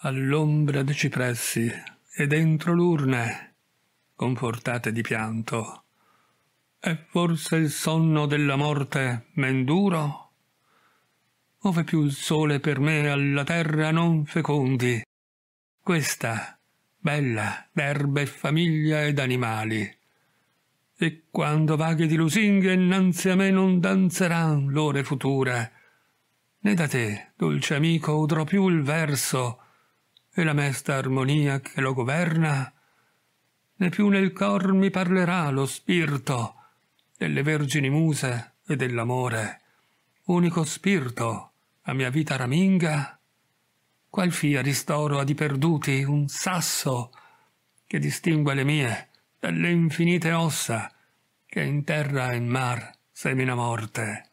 all'ombra dei cipressi e dentro l'urne, confortate di pianto. È forse il sonno della morte men duro? Ove più il sole per me alla terra non fecondi, questa, bella, d'erbe e famiglia ed animali. E quando vaghe di lusinghe innanzi a me non danzeran l'ore future, né da te, dolce amico, udrò più il verso, e la mesta armonia che lo governa, né più nel cor mi parlerà lo spirito delle vergini muse e dell'amore, unico spirito a mia vita raminga, qual fia ristoro a di perduti un sasso che distingua le mie dalle infinite ossa che in terra e in mar semina morte.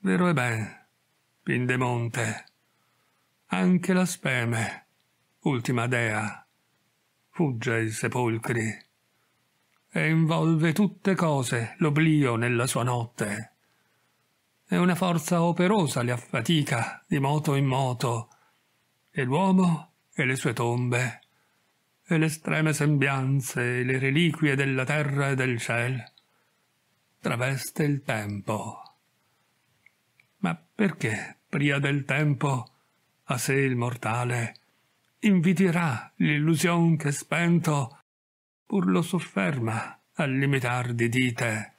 Vero e ben, Pindemonte, anche la speme, ultima dea, fugge i sepolcri e involve tutte cose l'oblio nella sua notte. E una forza operosa li affatica di moto in moto, e l'uomo e le sue tombe, e le estreme sembianze e le reliquie della terra e del ciel, traveste il tempo. Ma perché, pria del tempo, a sé il mortale invidierà l'illusion che spento pur lo sofferma al limitar di dite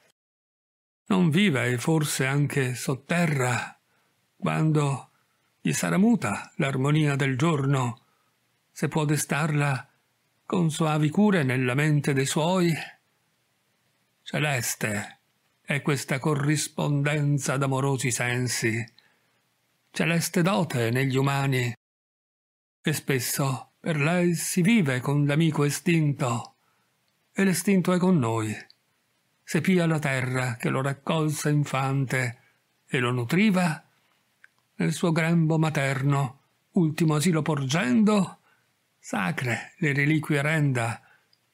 non vive e forse anche sotterra quando gli sarà muta l'armonia del giorno se può destarla con soavi cure nella mente dei suoi celeste è questa corrispondenza d'amorosi sensi celeste dote negli umani, e spesso per lei si vive con l'amico estinto, e l'estinto è con noi. Se pia la terra che lo raccolse infante e lo nutriva, nel suo grembo materno, ultimo asilo porgendo, sacre le reliquie renda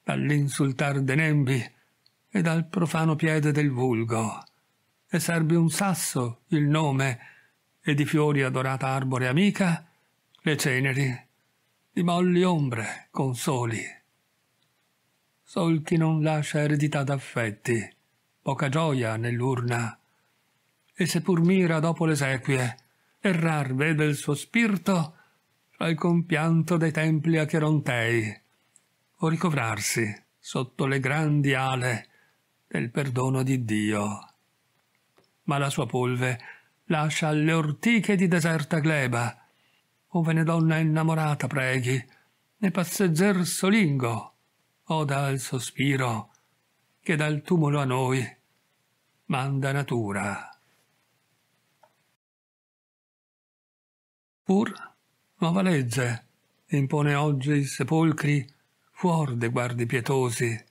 dall'insultar de nembi e dal profano piede del vulgo, e serbi un sasso il nome e di fiori adorata arbore amica, le ceneri di molli ombre consoli. Sol chi non lascia eredità d'affetti, poca gioia nell'urna, e seppur mira dopo le sequie, errar vede il suo spirito tra il compianto dei templi acherontei, o ricovrarsi sotto le grandi ale del perdono di Dio. Ma la sua polve lascia alle ortiche di deserta gleba, ove ne donna innamorata preghi, ne passegger solingo, oda il sospiro che dal tumulo a noi manda natura. Pur nuova legge impone oggi i sepolcri fuor dei guardi pietosi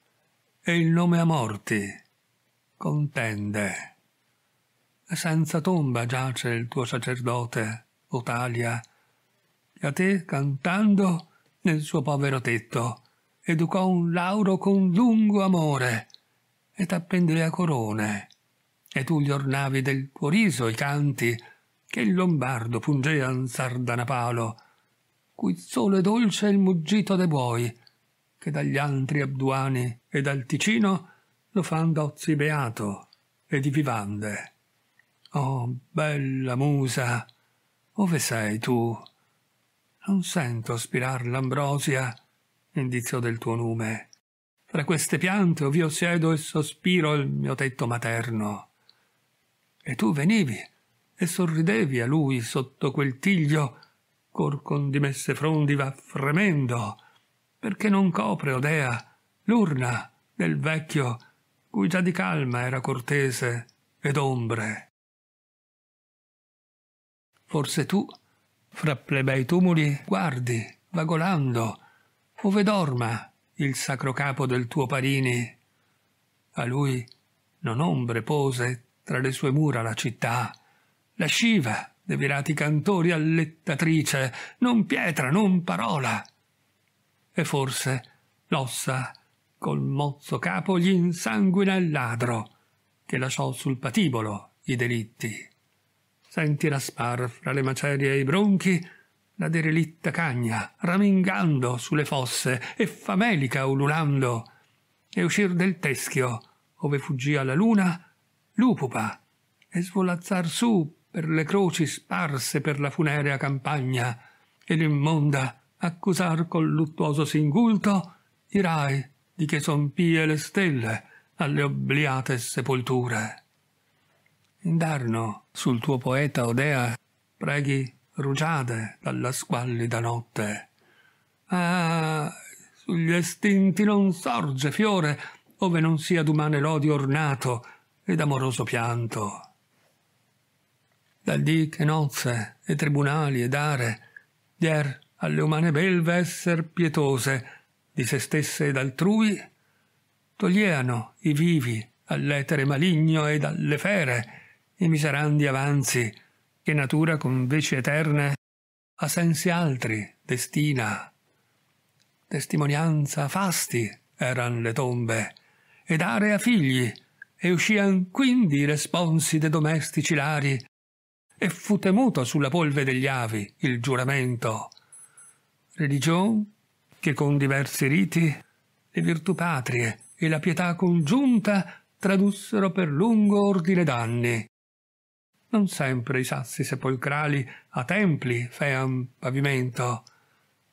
e il nome a morti contende senza tomba giace il tuo sacerdote, o Talia, che a te, cantando, nel suo povero tetto, educò un lauro con lungo amore, e t'appende le corone, e tu gli ornavi del tuo riso i canti, che il lombardo pungea in sardanapalo, cui solo è dolce il muggito dei buoi, che dagli altri abduani e dal Ticino lo fan d'ozzi beato e di vivande. Oh, bella musa, ove sei tu? Non sento spirar l'ambrosia, indizio del tuo nume. Fra queste piante ov'io siedo e sospiro il mio tetto materno. E tu venivi e sorridevi a lui sotto quel tiglio, cor con dimesse frondi va fremendo, perché non copre Odea l'urna del vecchio, cui già di calma era cortese ed ombre. Forse tu, fra plebei tumuli, guardi, vagolando, ove dorma il sacro capo del tuo Parini. A lui non ombre pose tra le sue mura la città, la sciva de virati cantori allettatrice, non pietra, non parola. E forse l'ossa col mozzo capo gli insanguina il ladro, che lasciò sul patibolo i delitti. Senti Raspar fra le macerie e i bronchi la derelitta cagna, ramingando sulle fosse e famelica ululando, e uscir del teschio, ove fuggia la luna, lupupa, e svolazzar su per le croci sparse per la funerea campagna, e l'immonda accusar col luttuoso singulto i rai di che son pie le stelle alle obliate sepolture. Indarno, sul tuo poeta Odea, preghi rugiade dalla squallida notte. Ah, sugli estinti non sorge fiore, ove non sia d'umane lodi ornato ed amoroso pianto. Dal dì che nozze e tribunali e dare, dier alle umane belve esser pietose, di se stesse ed altrui, toglieano i vivi all'etere maligno ed alle fere, i miserandi avanzi che natura con veci eterne a sensi altri destina. Testimonianza fasti eran le tombe, ed area figli, e uscian quindi i responsi de domestici lari, e fu temuto sulla polve degli avi il giuramento. Religion che con diversi riti le virtù patrie e la pietà congiunta tradussero per lungo ordine d'anni, non sempre i sassi sepolcrali a templi fean pavimento,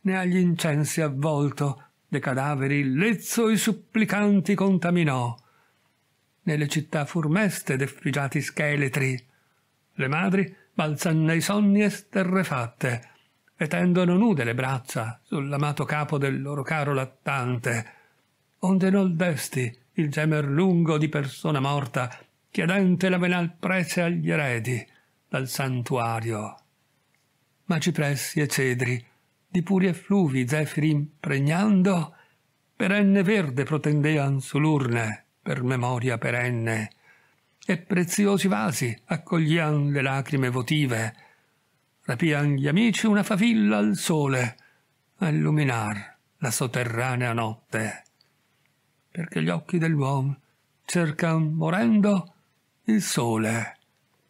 né agli incensi avvolto de cadaveri il lezzo i supplicanti contaminò, nelle città furmeste d'effigiati scheletri, le madri balzan nei sonni esterrefatte, e tendono nude le braccia sull'amato capo del loro caro lattante, onde non desti il gemer lungo di persona morta chiedente la venal prece agli eredi dal santuario. Ma cipressi e cedri, di puri effluvi zefiri impregnando, perenne verde protendean sull'urne per memoria perenne, e preziosi vasi accoglian le lacrime votive, rapian gli amici una favilla al sole, a illuminar la sotterranea notte. Perché gli occhi dell'uomo cercan morendo il sole.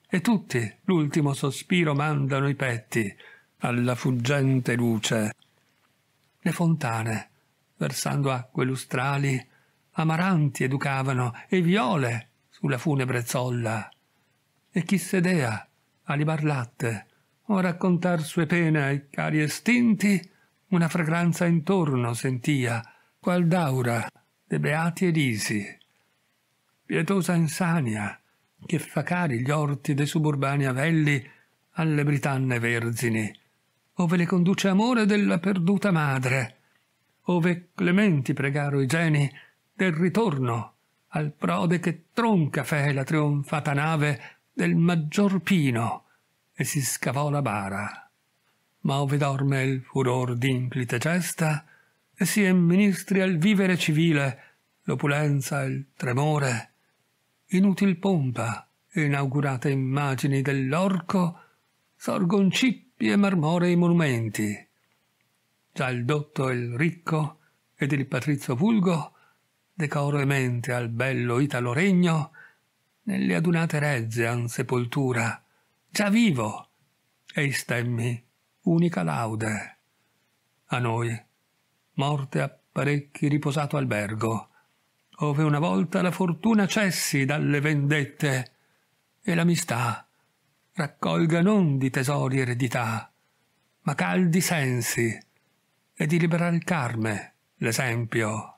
E tutti l'ultimo sospiro mandano i petti alla fuggente luce. Le fontane, versando acque lustrali, amaranti educavano e viole sulla funebre zolla. E chi sedea a libar latte o a raccontar sue pene ai cari estinti, una fragranza intorno sentia, qual d'aura de beati elisi. Pietosa insania, che fa cari gli orti dei suburbani avelli alle Britanne vergini, ove le conduce amore della perduta madre, ove clementi pregaro i geni del ritorno al prode che tronca fe la trionfata nave del maggior pino e si scavò la bara. Ma ove dorme il furor d'inclite gesta e si amministri al vivere civile l'opulenza e il tremore inutil pompa e inaugurate immagini dell'orco, sorgon cippi e marmorei monumenti. Già il dotto e il ricco ed il patrizio vulgo decoremente al bello italo regno nelle adunate rezze han sepoltura, già vivo, e i stemmi unica laude. A noi, morte a parecchi riposato albergo, ove una volta la fortuna cessi dalle vendette e l'amistà raccolga non di tesori eredità, ma caldi sensi e di liberar carme l'esempio.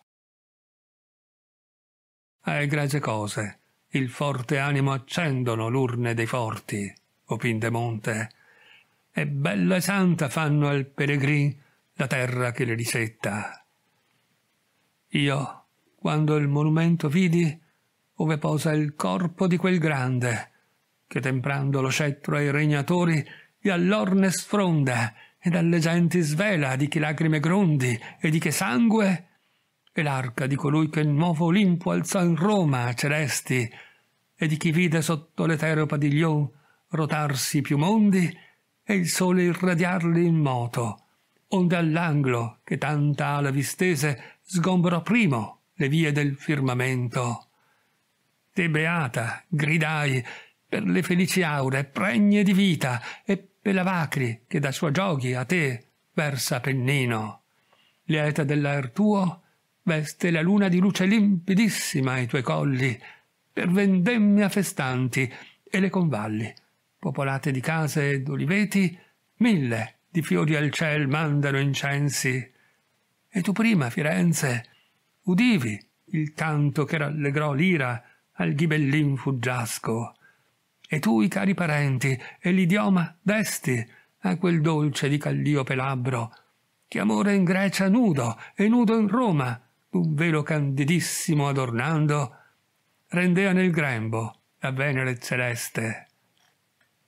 A egregie cose il forte animo accendono l'urne dei forti, o Pindemonte, e bella e santa fanno al pellegrin la terra che le risetta. Io quando il monumento vidi ove posa il corpo di quel grande, che temprando lo scettro ai regnatori e all'orne sfronda e dalle genti svela di chi lacrime grondi e di che sangue, e l'arca di colui che il nuovo Olimpo alzò in Roma celesti, e di chi vide sotto l'etereo padiglion rotarsi più mondi e il sole irradiarli in moto, onde all'anglo che tanta ala vi stese sgombrò primo le vie del firmamento. Te beata, gridai, per le felici aure pregne di vita e per la vacri che da sua giochi a te versa pennino. Lieta dell'aer tuo veste la luna di luce limpidissima i tuoi colli per vendemmia festanti e le convalli popolate di case ed oliveti mille di fiori al ciel mandano incensi. E tu prima, Firenze, udivi il canto che rallegrò l'ira al ghibellin fuggiasco. E tu i cari parenti e l'idioma desti a quel dolce di Callio Pelabro, che amore in Grecia nudo e nudo in Roma, un velo candidissimo adornando, rendea nel grembo la Venere celeste.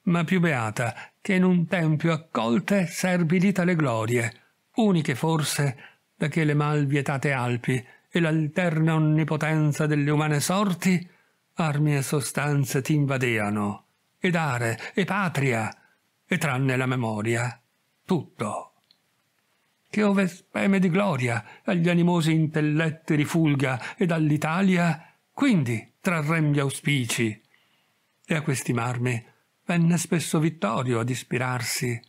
Ma più beata che in un tempio accolte serbilita le glorie, uniche forse da che le mal vietate Alpi e l'alterna onnipotenza delle umane sorti, armi e sostanze t'invadeano, ed are, e patria, e tranne la memoria, tutto. Che ove speme di gloria agli animosi intelletti rifulga, e dall'Italia, quindi trarrem gli auspici. E a questi marmi venne spesso Vittorio ad ispirarsi,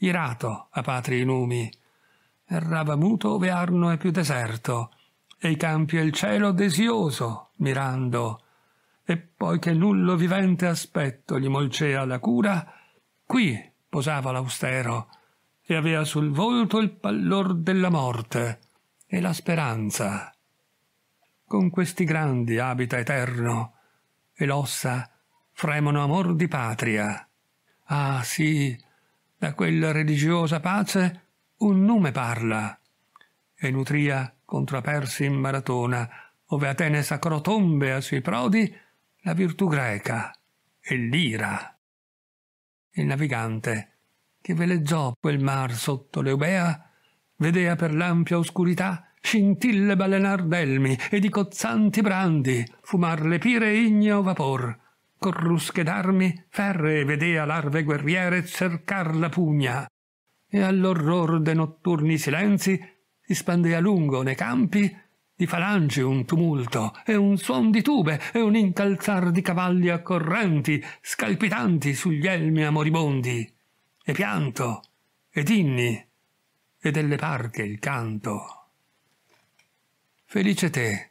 irato a patri numi, errava muto ove Arno è più deserto, e i campi e il cielo desioso mirando, e poi che nullo vivente aspetto gli molcea la cura, qui posava l'austero, e avea sul volto il pallor della morte e la speranza. Con questi grandi abita eterno, e l'ossa fremono amor di patria. Ah sì, da quella religiosa pace un nome parla, e nutria contro Persi in Maratona, ove Atene sacrò tombe a sui prodi la virtù greca e l'ira. Il navigante, che veleggiò quel mar sotto l'Eubea, vedea per l'ampia oscurità scintille balenar d'elmi e di cozzanti brandi, fumar le pire igneo vapor, corrusche d'armi ferree vedea larve guerriere cercar la pugna, e all'orror de notturni silenzi si spandé a lungo nei campi di falangi un tumulto e un suon di tube e un incalzar di cavalli accorrenti scalpitanti sugli elmi amoribondi e pianto e dinni e delle parche il canto felice te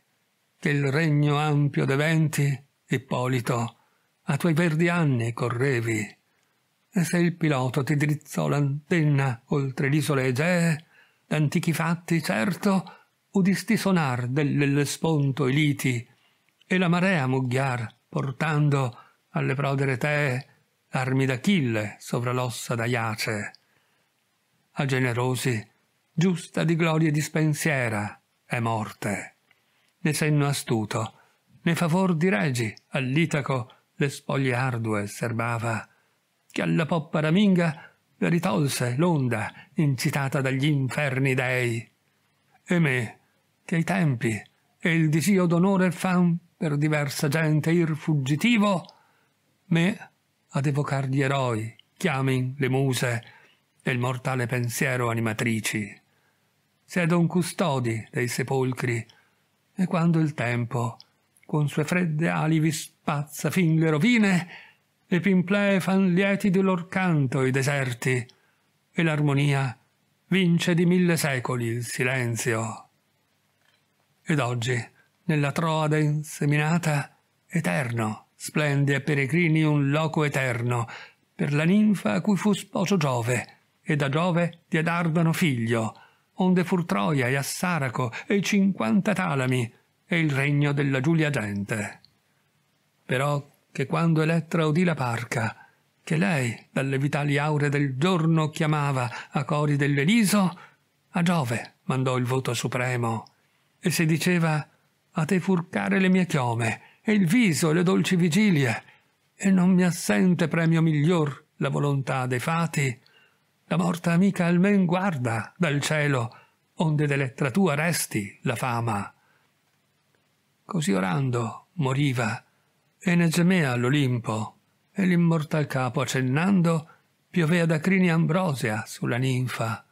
che il regno ampio de venti Ippolito a tuoi verdi anni correvi e se il pilota ti drizzò l'antenna oltre l'isole Egee d'antichi fatti certo udisti sonar dell'Ellesponto i liti e la marea mugghiar portando alle prode tee armi d'Achille sovra l'ossa d'Aiace. A generosi, giusta di gloria e di è morte. Ne senno astuto, ne favor di regi, all'Itaco le spoglie ardue serbava, che alla poppa raminga ritolse l'onda incitata dagli inferni dei. E me, che i tempi e il disio d'onore fan per diversa gente ir fuggitivo, me ad evocar gli eroi chiamin le muse e il mortale pensiero animatrici. Sedon custodi dei sepolcri, e quando il tempo con sue fredde ali vi spazza fin le rovine, le pimplee fan lieti di lor canto i deserti, e l'armonia vince di mille secoli il silenzio. Ed oggi, nella Troade inseminata, eterno, splende a peregrini un loco eterno, per la ninfa a cui fu sposo Giove, e da Giove di Adardano figlio, onde fu Troia e Assaraco e i cinquanta talami, e il regno della Giulia gente. Però che quando Elettra udì la parca, che lei dalle vitali aure del giorno chiamava a cori dell'Eliso, a Giove mandò il voto supremo, e si diceva a te furcare le mie chiome, e il viso e le dolci vigilie, e non mi assente premio miglior la volontà dei fati, la morta amica almen guarda dal cielo, onde d'Elettra tua resti la fama. Così orando moriva, e ne gemea all'Olimpo, e l'immortal capo accennando piovea da crini ambrosia sulla ninfa,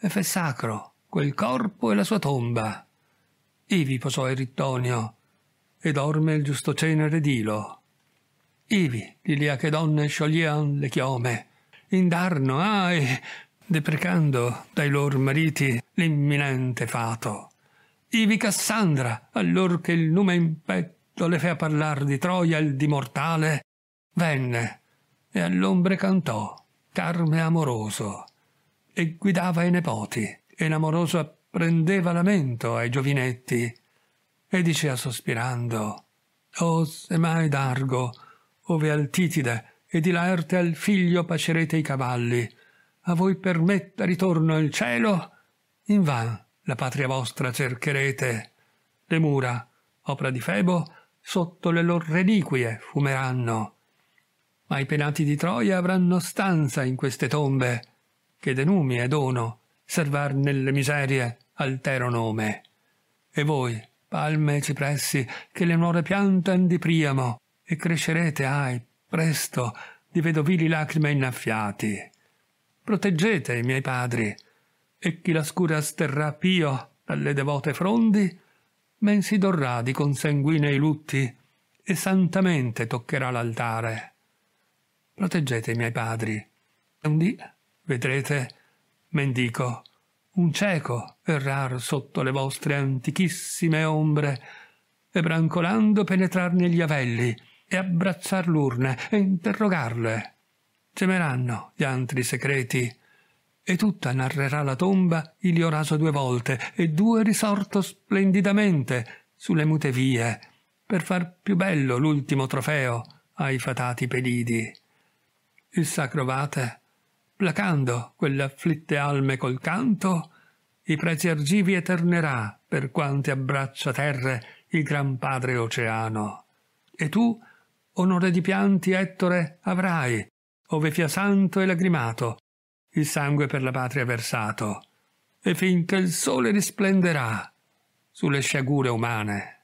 e fe sacro quel corpo e la sua tomba. Ivi posò Erittonio, e dorme il giusto cenere d'Ilo. Ivi l'iliache donne sciogliean le chiome, indarno, ahi, deprecando dai lor mariti l'imminente fato. Ivi Cassandra, allor che il nume in petto le fe a parlar di Troia il mortale, venne e all'ombre cantò, carme amoroso, e guidava i nepoti, e l'amoroso apprendeva lamento ai giovinetti, e diceva sospirando, «O se mai d'argo, ove al Titide e di Laerte al figlio pacerete i cavalli, a voi permetta ritorno il cielo, in van la patria vostra cercherete. Le mura, opera di Febo, sotto le loro reliquie fumeranno. Ma i penati di Troia avranno stanza in queste tombe, che denumi e dono servar nelle miserie altero nome. E voi, palme e cipressi, che le nuore piantan di Priamo, e crescerete, ahi, presto, di vedovili lacrime innaffiati. Proteggete i miei padri, e chi la scura sterrà pio dalle devote frondi, men si dorrà di consanguinei lutti e santamente toccherà l'altare. Proteggete i miei padri. E un dì vedrete, mendico, un cieco errar sotto le vostre antichissime ombre e brancolando penetrar negli avelli e abbracciar l'urne e interrogarle. Gemeranno gli antri segreti e tutta narrerà la tomba il Ioraso due volte e due risorto splendidamente sulle mute vie per far più bello l'ultimo trofeo ai fatati pelidi. Il sacro vate, placando quelle afflitte alme col canto, i preci argivi eternerà per quante abbraccia terre il gran padre oceano. E tu, onore di pianti, Ettore, avrai, ove fia santo e lagrimato, il sangue per la patria versato, e finché il sole risplenderà sulle sciagure umane.